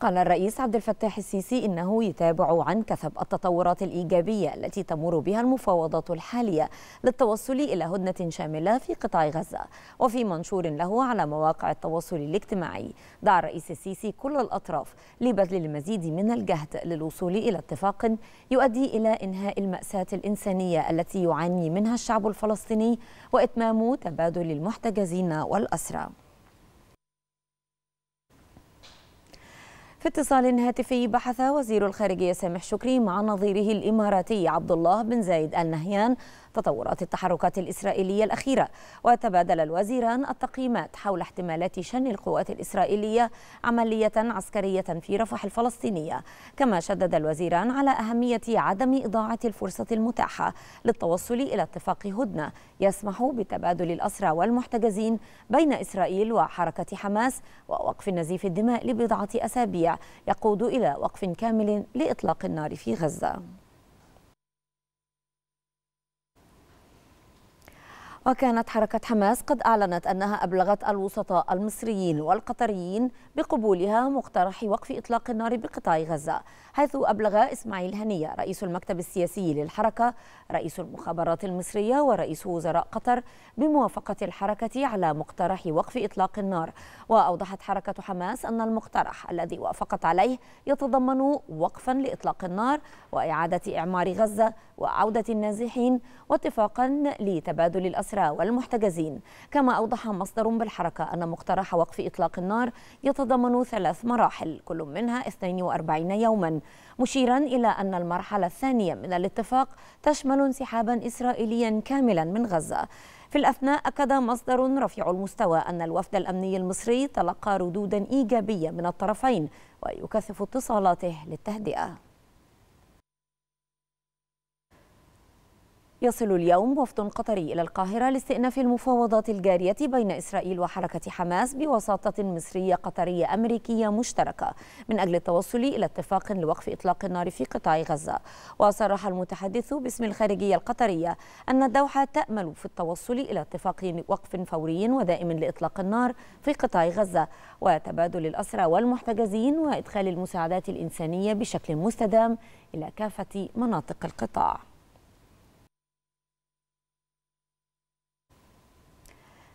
قال الرئيس عبد الفتاح السيسي إنه يتابع عن كثب التطورات الإيجابية التي تمر بها المفاوضات الحالية للتوصل إلى هدنة شاملة في قطاع غزة وفي منشور له على مواقع التواصل الاجتماعي دعا الرئيس السيسي كل الأطراف لبذل المزيد من الجهد للوصول إلى اتفاق يؤدي إلى إنهاء المأساة الإنسانية التي يعاني منها الشعب الفلسطيني وإتمام تبادل المحتجزين والأسرى في اتصال هاتفي بحث وزير الخارجية سامح شكري مع نظيره الإماراتي عبد الله بن زايد آل نهيان تطورات التحركات الإسرائيلية الأخيرة وتبادل الوزيران التقييمات حول احتمالات شن القوات الإسرائيلية عملية عسكرية في رفح الفلسطينية كما شدد الوزيران على أهمية عدم إضاعة الفرصة المتاحة للتوصل إلى اتفاق هدنة يسمح بتبادل الأسرى والمحتجزين بين إسرائيل وحركة حماس ووقف النزيف الدماء لبضعة أسابيع يقود إلى وقف كامل لإطلاق النار في غزة وكانت حركة حماس قد أعلنت أنها أبلغت الوسطاء المصريين والقطريين بقبولها مقترح وقف إطلاق النار بقطاع غزة حيث أبلغ إسماعيل هنية رئيس المكتب السياسي للحركة رئيس المخابرات المصرية ورئيس وزراء قطر بموافقة الحركة على مقترح وقف إطلاق النار وأوضحت حركة حماس أن المقترح الذي وافقت عليه يتضمن وقفا لإطلاق النار وإعادة إعمار غزة وعودة النازحين واتفاقا لتبادل الأسرى والمحتجزين كما أوضح مصدر بالحركة أن مقترح وقف إطلاق النار يتضمن ثلاث مراحل كل منها 42 يوما مشيرا إلى أن المرحلة الثانية من الاتفاق تشمل انسحابا إسرائيليا كاملا من غزة في الأثناء أكد مصدر رفيع المستوى أن الوفد الأمني المصري تلقى ردودا إيجابية من الطرفين ويكثف اتصالاته للتهدئة يصل اليوم وفد قطري إلى القاهرة لاستئناف المفاوضات الجارية بين إسرائيل وحركة حماس بوساطة مصرية قطرية أمريكية مشتركة من أجل التوصل إلى اتفاق لوقف إطلاق النار في قطاع غزة وصرح المتحدث باسم الخارجية القطرية أن الدوحة تأمل في التوصل إلى اتفاق وقف فوري ودائم لإطلاق النار في قطاع غزة وتبادل الأسرى والمحتجزين وإدخال المساعدات الإنسانية بشكل مستدام إلى كافة مناطق القطاع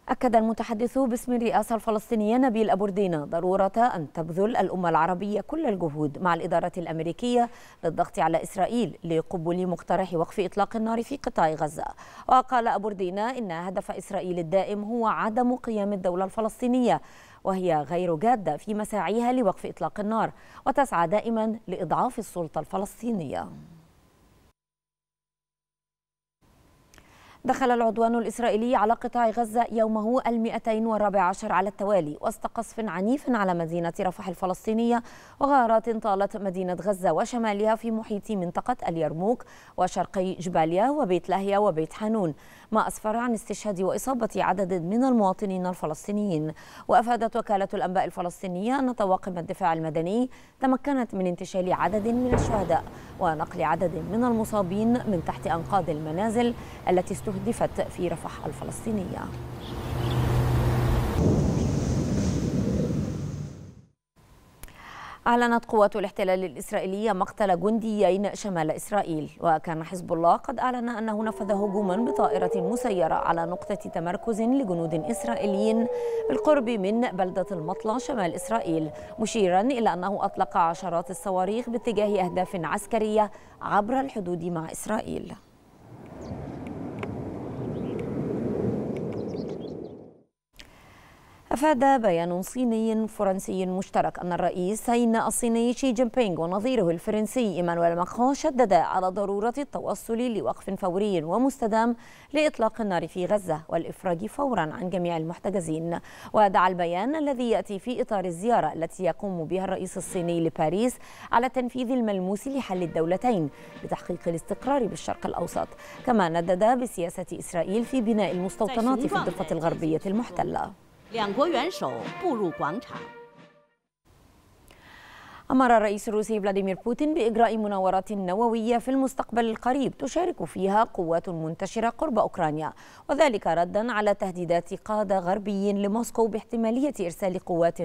أكد المتحدث باسم الرئاسة الفلسطينية نبيل أبوردينا ضرورة أن تبذل الأمة العربية كل الجهود مع الإدارة الأمريكية للضغط على إسرائيل لقبول مقترح وقف إطلاق النار في قطاع غزة وقال أبوردينا إن هدف إسرائيل الدائم هو عدم قيام الدولة الفلسطينية وهي غير جادة في مساعيها لوقف إطلاق النار وتسعى دائما لإضعاف السلطة الفلسطينية دخل العدوان الإسرائيلي على قطاع غزة يومه المئتين والرابع عشر على التوالي وسط قصف عنيف على مدينة رفح الفلسطينية وغارات طالت مدينة غزة وشمالها في محيط منطقة اليرموك وشرقي جباليا وبيت لاهيا وبيت حانون ما أسفر عن استشهاد وإصابة عدد من المواطنين الفلسطينيين وأفادت وكالة الأنباء الفلسطينية أن طواقم الدفاع المدني تمكنت من انتشال عدد من الشهداء ونقل عدد من المصابين من تحت أنقاض المنازل التي استهدفت استهدفت في رفح الفلسطينية أعلنت قوات الاحتلال الإسرائيلية مقتل جنديين شمال إسرائيل وكان حزب الله قد أعلن أنه نفذ هجوما بطائرة مسيرة على نقطة تمركز لجنود إسرائيليين بالقرب من بلدة المطلة شمال إسرائيل مشيرا إلى أنه أطلق عشرات الصواريخ باتجاه أهداف عسكرية عبر الحدود مع إسرائيل أفاد بيان صيني فرنسي مشترك أن الرئيسين الصيني شي جين بينغ ونظيره الفرنسي إيمانويل ماكرون شددا على ضرورة التوصل لوقف فوري ومستدام لإطلاق النار في غزة والإفراج فورا عن جميع المحتجزين ودعا البيان الذي يأتي في إطار الزيارة التي يقوم بها الرئيس الصيني لباريس على التنفيذ الملموس لحل الدولتين لتحقيق الاستقرار بالشرق الأوسط كما ندد بسياسة إسرائيل في بناء المستوطنات في الضفة الغربية المحتلة 两国元首步入广场。أمر الرئيس الروسي فلاديمير بوتين بإجراء مناورات نووية في المستقبل القريب تشارك فيها قوات منتشرة قرب أوكرانيا وذلك ردا على تهديدات قادة غربيين لموسكو باحتمالية إرسال قوات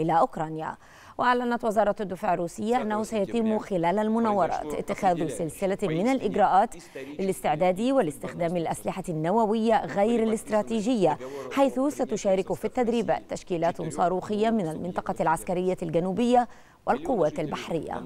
إلى أوكرانيا وأعلنت وزارة الدفاع الروسية أنه سيتم خلال المناورات اتخاذ سلسلة من الإجراءات للاستعداد والاستخدام الأسلحة النووية غير الاستراتيجية حيث ستشارك في التدريبات تشكيلات صاروخية من المنطقة العسكرية الجنوبية والقوات البحرية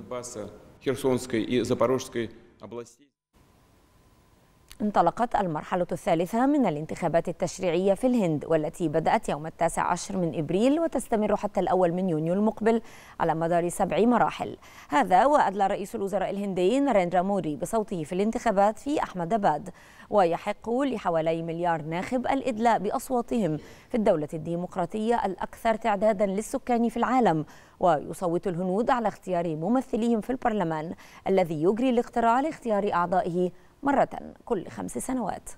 انطلقت المرحلة الثالثة من الانتخابات التشريعية في الهند والتي بدأت يوم التاسع عشر من إبريل وتستمر حتى الأول من يونيو المقبل على مدار سبع مراحل هذا وأدلى رئيس الوزراء الهندي ناريندرا موري بصوته في الانتخابات في أحمد أباد ويحق لحوالي مليار ناخب الإدلاء بأصواتهم في الدولة الديمقراطية الأكثر تعدادا للسكان في العالم ويصوت الهنود على اختيار ممثليهم في البرلمان الذي يجري الاقتراع لاختيار أعضائه مرة كل خمس سنوات